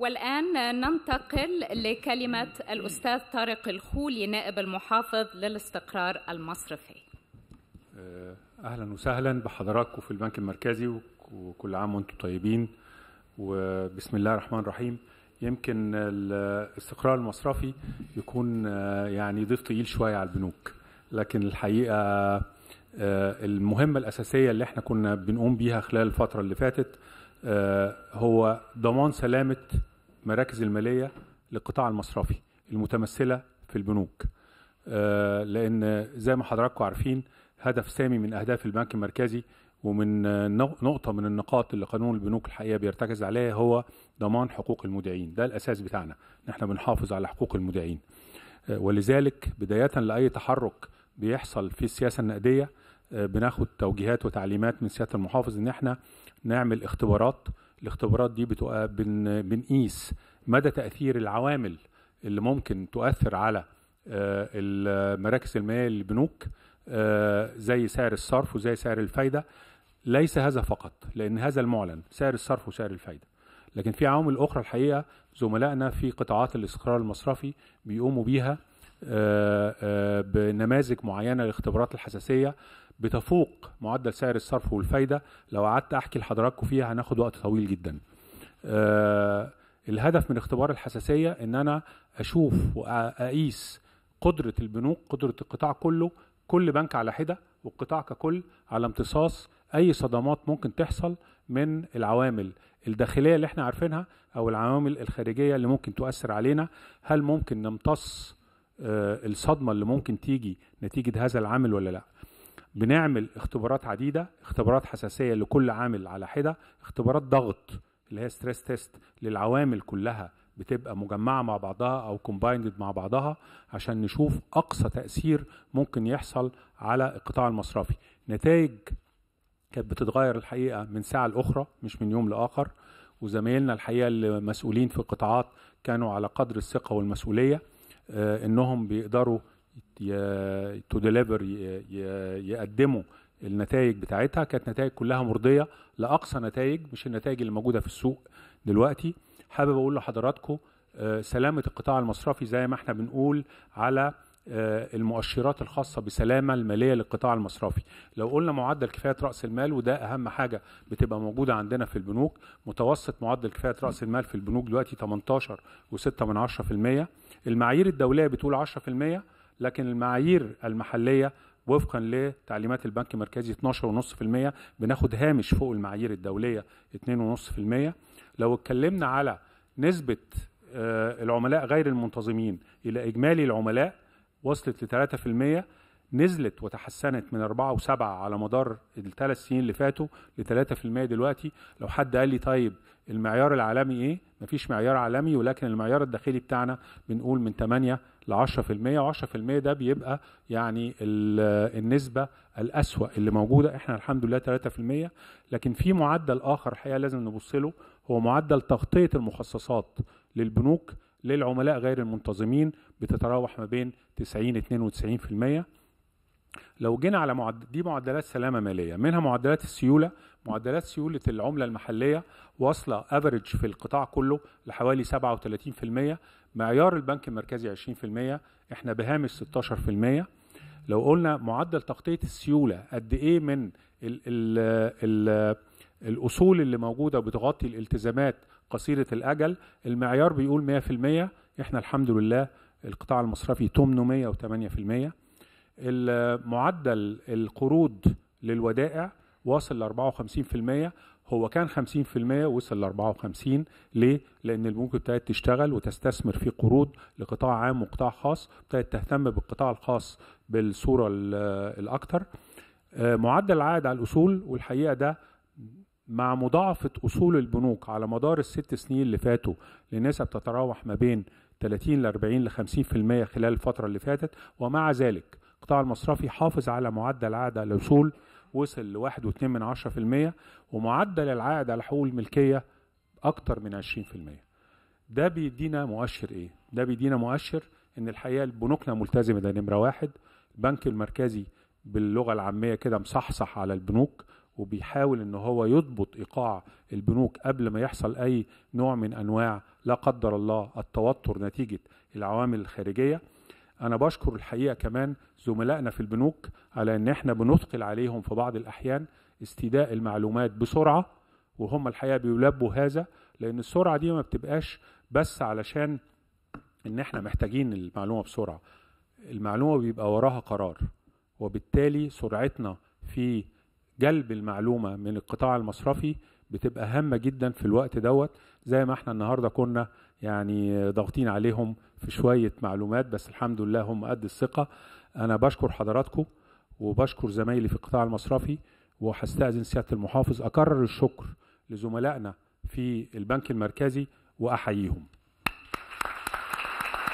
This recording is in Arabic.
والآن ننتقل لكلمة الأستاذ طارق الخولي نائب المحافظ للاستقرار المصرفي آه، أهلا وسهلا بحضراتكم في البنك المركزي وكل عام وانتم طيبين وبسم الله الرحمن الرحيم يمكن الاستقرار المصرفي يكون آه، يعني ضيف تقيل شوية على البنوك لكن الحقيقة آه، المهمة الأساسية اللي احنا كنا بنقوم بيها خلال الفترة اللي فاتت هو ضمان سلامة مراكز الماليه للقطاع المصرفي المتمثله في البنوك آه، لان زي ما حضراتكم عارفين هدف سامي من اهداف البنك المركزي ومن نقطة من النقاط اللي قانون البنوك الحقيقة بيرتكز عليها هو ضمان حقوق المودعين ده الأساس بتاعنا إن إحنا بنحافظ على حقوق المودعين آه، ولذلك بداية لأي تحرك بيحصل في السياسة النقدية آه، بناخد توجيهات وتعليمات من سيادة المحافظ إن إحنا نعمل اختبارات الاختبارات دي بتبقى بنقيس مدى تاثير العوامل اللي ممكن تؤثر على آه، المراكز الماليه للبنوك آه، زي سعر الصرف وزي سعر الفايده ليس هذا فقط لان هذا المعلن سعر الصرف وسعر الفايده لكن في عوامل اخرى الحقيقه زملائنا في قطاعات الاستقرار المصرفي بيقوموا بيها آه، بنماذج معينه لاختبارات الحساسيه بتفوق معدل سعر الصرف والفايده لو قعدت احكي لحضراتكم فيها هناخد وقت طويل جدا آه الهدف من اختبار الحساسيه ان انا اشوف واقيس قدره البنوك قدره القطاع كله كل بنك على حده والقطاع ككل على امتصاص اي صدمات ممكن تحصل من العوامل الداخليه اللي احنا عارفينها او العوامل الخارجيه اللي ممكن تؤثر علينا هل ممكن نمتص آه، الصدمه اللي ممكن تيجي نتيجه هذا العامل ولا لا بنعمل اختبارات عديده اختبارات حساسيه لكل عامل على حده اختبارات ضغط اللي هي ستريس تيست للعوامل كلها بتبقى مجمعه مع بعضها او كومبايند مع بعضها عشان نشوف اقصى تاثير ممكن يحصل على القطاع المصرفي نتائج كانت بتتغير الحقيقه من ساعه لاخرى مش من يوم لاخر وزمايلنا الحقيقه اللي مسؤولين في القطاعات كانوا على قدر الثقه والمسؤوليه آه، انهم بيقدروا تو ديليفر يقدموا النتائج بتاعتها كانت نتائج كلها مرضيه لاقصى نتائج مش النتائج اللي موجوده في السوق دلوقتي حابب اقول لحضراتكم آه، سلامه القطاع المصرفي زي ما احنا بنقول على آه، المؤشرات الخاصة بسلامة المالية للقطاع المصرفي لو قلنا معدل كفاية رأس المال وده أهم حاجة بتبقى موجودة عندنا في البنوك متوسط معدل كفاية رأس المال في البنوك دلوقتي 18 و6 المعايير الدولية بتقول 10% لكن المعايير المحليه وفقا لتعليمات البنك المركزي 12.5% بناخد هامش فوق المعايير الدوليه 2.5% لو اتكلمنا على نسبه آه، العملاء غير المنتظمين الى اجمالي العملاء وصلت ل 3% نزلت وتحسنت من 4.7 على مدار الثلاث سنين اللي فاتوا ل 3% دلوقتي لو حد قال لي طيب المعيار العالمي ايه مفيش معيار عالمي ولكن المعيار الداخلي بتاعنا بنقول من 8 ل 10% و10% ده بيبقى يعني النسبة الأسوأ اللي موجودة احنا الحمد لله 3% لكن في معدل آخر الحقيقة لازم نبص له هو معدل تغطية المخصصات للبنوك للعملاء غير المنتظمين بتتراوح ما بين 90 92% لو جينا على معد... دي معدلات سلامة مالية منها معدلات السيولة معدلات سيولة العملة المحلية واصلة افريج في القطاع كله لحوالي 37% معيار البنك المركزي 20% احنا بهامش 16% لو قلنا معدل تغطية السيولة قد ايه من ال ال ال الاصول اللي موجودة بتغطي الالتزامات قصيرة الاجل المعيار بيقول 100% احنا الحمد لله القطاع المصرفي 808% معدل القروض للودائع واصل ل 54% هو كان 50% وصل ل 54 ليه؟ لأن البنوك ابتدت تشتغل وتستثمر في قروض لقطاع عام وقطاع خاص، ابتدت تهتم بالقطاع الخاص بالصورة الأكثر. آه، معدل العائد على الأصول والحقيقة ده مع مضاعفة أصول البنوك على مدار الست سنين اللي فاتوا لنسب تتراوح ما بين 30 ل 40 ل 50% خلال الفترة اللي فاتت ومع ذلك القطاع المصرفي حافظ على معدل عائد على الأصول وصل ل 1.2% ومعدل العائد على حقوق الملكية أكتر من 20% ده بيدينا مؤشر إيه؟ ده بيدينا مؤشر إن الحقيقة بنوكنا ملتزمة ده نمرة واحد البنك المركزي باللغة العامية كده مصحصح على البنوك وبيحاول ان هو يضبط ايقاع البنوك قبل ما يحصل اي نوع من انواع لا قدر الله التوتر نتيجه العوامل الخارجيه انا بشكر الحقيقه كمان زملائنا في البنوك على ان احنا بنثقل عليهم في بعض الاحيان استيداء المعلومات بسرعه وهم الحقيقه بيلبوا هذا لان السرعه دي ما بتبقاش بس علشان ان احنا محتاجين المعلومه بسرعه المعلومه بيبقى وراها قرار وبالتالي سرعتنا في جلب المعلومة من القطاع المصرفي بتبقى هامة جدا في الوقت دوت زي ما احنا النهاردة كنا يعني ضاغطين عليهم في شوية معلومات بس الحمد لله هم قد الثقة أنا بشكر حضراتكم وبشكر زمايلي في القطاع المصرفي وهستأذن سيادة المحافظ أكرر الشكر لزملائنا في البنك المركزي وأحييهم